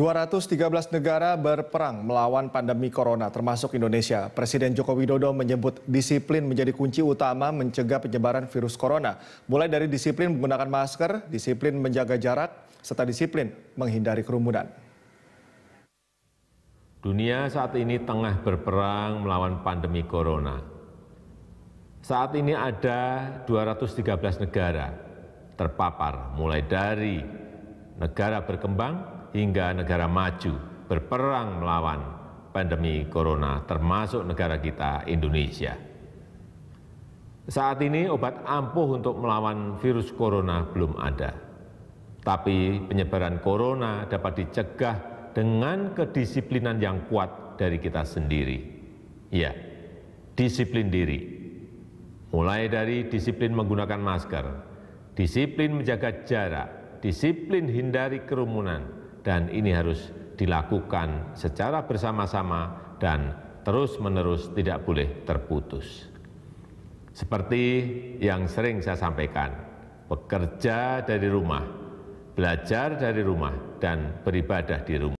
213 negara berperang melawan pandemi corona termasuk Indonesia. Presiden Joko Widodo menyebut disiplin menjadi kunci utama mencegah penyebaran virus corona. Mulai dari disiplin menggunakan masker, disiplin menjaga jarak, serta disiplin menghindari kerumunan. Dunia saat ini tengah berperang melawan pandemi corona. Saat ini ada 213 negara terpapar mulai dari negara berkembang hingga negara maju berperang melawan pandemi corona, termasuk negara kita Indonesia. Saat ini obat ampuh untuk melawan virus corona belum ada. Tapi penyebaran corona dapat dicegah dengan kedisiplinan yang kuat dari kita sendiri. Ya, disiplin diri. Mulai dari disiplin menggunakan masker, disiplin menjaga jarak, disiplin hindari kerumunan, dan ini harus dilakukan secara bersama-sama dan terus-menerus tidak boleh terputus. Seperti yang sering saya sampaikan, bekerja dari rumah, belajar dari rumah, dan beribadah di rumah.